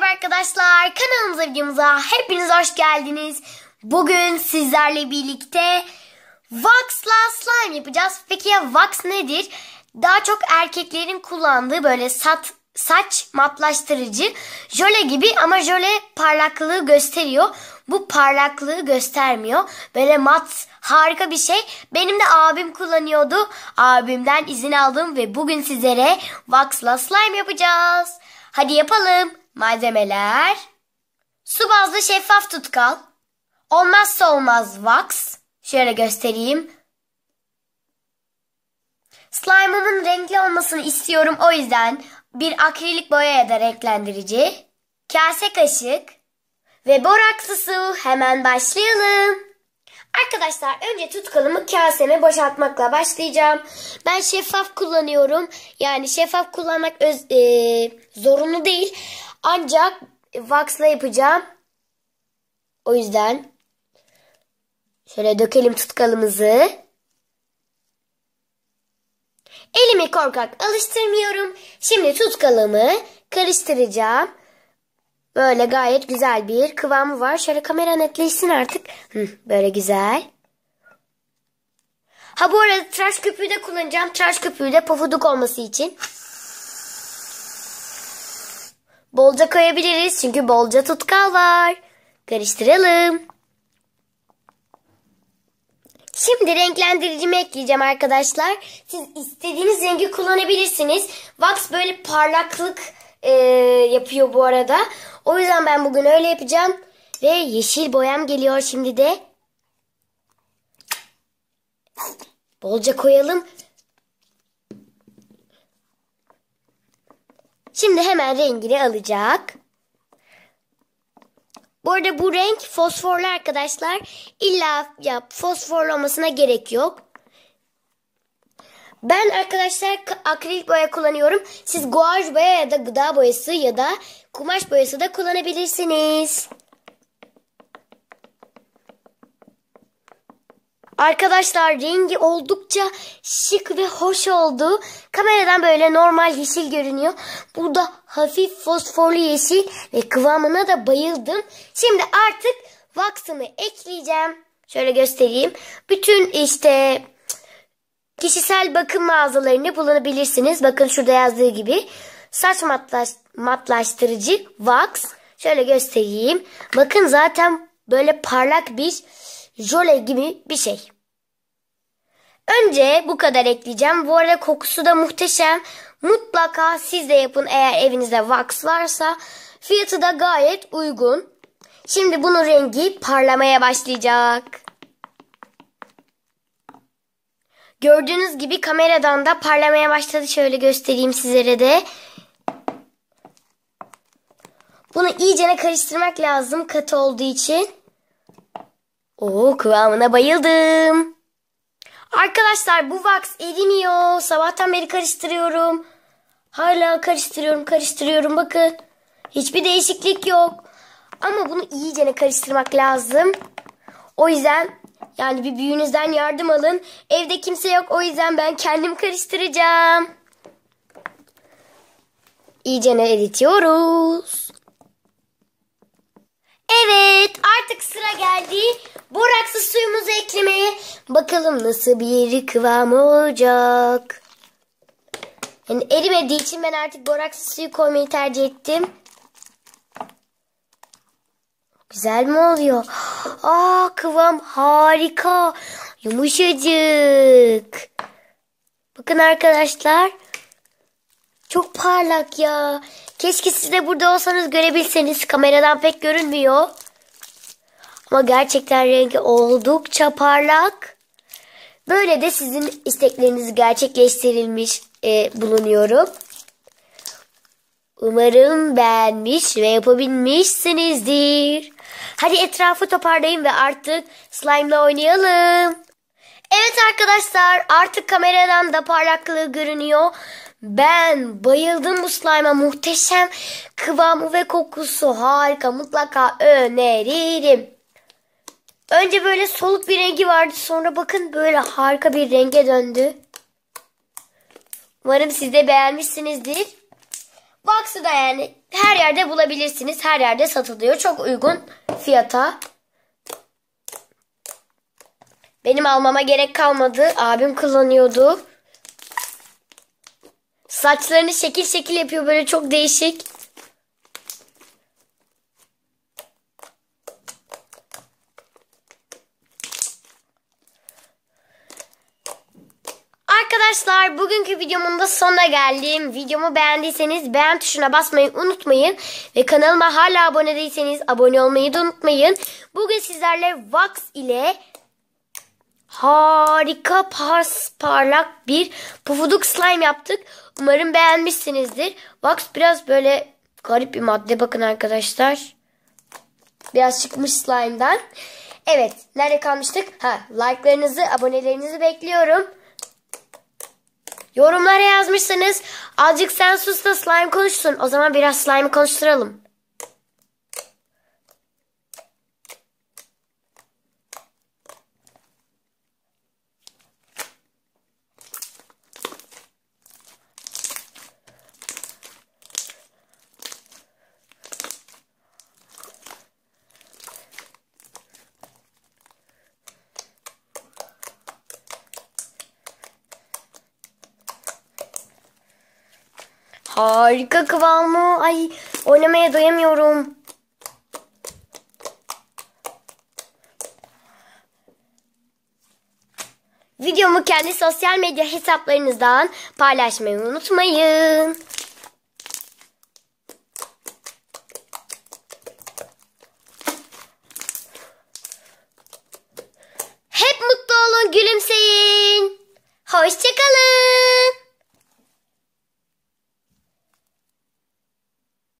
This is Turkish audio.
Merhaba arkadaşlar. Kanalımıza videomuza hepiniz hoş geldiniz. Bugün sizlerle birlikte Vax'la slime yapacağız. Peki ya Vax nedir? Daha çok erkeklerin kullandığı böyle sat, saç matlaştırıcı jöle gibi ama jöle parlaklığı gösteriyor. Bu parlaklığı göstermiyor. Böyle mat harika bir şey. Benim de abim kullanıyordu. Abimden izin aldım ve bugün sizlere Vax'la slime yapacağız. Hadi yapalım. Malzemeler Su bazlı şeffaf tutkal Olmazsa olmaz wax Şöyle göstereyim. Slime'ımın renkli olmasını istiyorum o yüzden bir akrilik boya ya da renklendirici, kase kaşık ve borakslı su hemen başlayalım. Arkadaşlar önce tutkalımı kaseme boşaltmakla başlayacağım. Ben şeffaf kullanıyorum. Yani şeffaf kullanmak öz, e, zorunlu değil. Ancak wax'la yapacağım. O yüzden şöyle dökelim tutkalımızı. Elimi korkak alıştırmıyorum. Şimdi tutkalımı karıştıracağım. Böyle gayet güzel bir kıvamı var. Şöyle kamera netleşsin artık. böyle güzel. Ha bu arada tıraş köpüğü de kullanacağım. Tıraş köpüğü de pofuduk olması için. Bolca koyabiliriz çünkü bolca tutkal var. Karıştıralım. Şimdi renklendiricimi ekleyeceğim arkadaşlar. Siz istediğiniz rengi kullanabilirsiniz. Wax böyle parlaklık e, yapıyor bu arada. O yüzden ben bugün öyle yapacağım. Ve yeşil boyam geliyor şimdi de. Bolca koyalım. Şimdi hemen rengini alacak. Bu arada bu renk fosforlu arkadaşlar. İlla ya fosforlu olmasına gerek yok. Ben arkadaşlar akrilik boya kullanıyorum. Siz guaj boya ya da gıda boyası ya da kumaş boyası da kullanabilirsiniz. Arkadaşlar rengi oldukça şık ve hoş oldu. Kameradan böyle normal yeşil görünüyor. Burada hafif fosforlu yeşil ve kıvamına da bayıldım. Şimdi artık wax'ımı ekleyeceğim. Şöyle göstereyim. Bütün işte kişisel bakım mağazalarında bulunabilirsiniz. Bakın şurada yazdığı gibi. Saç matlaş, matlaştırıcı wax. Şöyle göstereyim. Bakın zaten böyle parlak bir Jöle gibi bir şey. Önce bu kadar ekleyeceğim. Bu arada kokusu da muhteşem. Mutlaka siz de yapın eğer evinizde wax varsa. Fiyatı da gayet uygun. Şimdi bunun rengi parlamaya başlayacak. Gördüğünüz gibi kameradan da parlamaya başladı. Şöyle göstereyim sizlere de. Bunu iyicene karıştırmak lazım katı olduğu için. Oo kıvamına bayıldım. Arkadaşlar bu wax erimiyor. Sabahtan beri karıştırıyorum. Hala karıştırıyorum karıştırıyorum bakın. Hiçbir değişiklik yok. Ama bunu iyicene karıştırmak lazım. O yüzden yani bir büyüğünüzden yardım alın. Evde kimse yok o yüzden ben kendim karıştıracağım. İyicene eritiyoruz. Bakalım nasıl bir kıvam olacak. Yani erimediği için ben artık boraksız suyu koymayı tercih ettim. Güzel mi oluyor? Aa kıvam harika. Yumuşacık. Bakın arkadaşlar. Çok parlak ya. Keşke siz de burada olsanız görebilseniz. Kameradan pek görünmüyor. Ama gerçekten rengi oldukça parlak. Böyle de sizin isteklerinizi gerçekleştirilmiş e, bulunuyorum. Umarım beğenmiş ve yapabilmişsinizdir. Hadi etrafı toparlayın ve artık slime'la oynayalım. Evet arkadaşlar artık kameradan da parlaklığı görünüyor. Ben bayıldım bu slime'a muhteşem kıvamı ve kokusu harika mutlaka öneririm. Önce böyle soluk bir rengi vardı. Sonra bakın böyle harika bir renge döndü. Umarım siz de beğenmişsinizdir. Box'u da yani her yerde bulabilirsiniz. Her yerde satılıyor. Çok uygun fiyata. Benim almama gerek kalmadı. Abim kullanıyordu. Saçlarını şekil şekil yapıyor böyle çok değişik. Arkadaşlar bugünkü videomun da sonuna geldim. Videomu beğendiyseniz beğen tuşuna basmayı unutmayın. Ve kanalıma hala abone değilseniz abone olmayı da unutmayın. Bugün sizlerle Vax ile harika pars parlak bir pufuduk slime yaptık. Umarım beğenmişsinizdir. Vax biraz böyle garip bir madde bakın arkadaşlar. Biraz çıkmış slime'dan. Evet nerede kalmıştık? Ha like'larınızı abonelerinizi bekliyorum. Yorumlara yazmışsınız. Azıcık sen sus da slime konuşsun. O zaman biraz slime konuşturalım. Harika kıvamı. Ay oynamaya doyamıyorum. Videomu kendi sosyal medya hesaplarınızdan paylaşmayı unutmayın. Hep mutlu olun, gülümseyin. Hoşçakalın.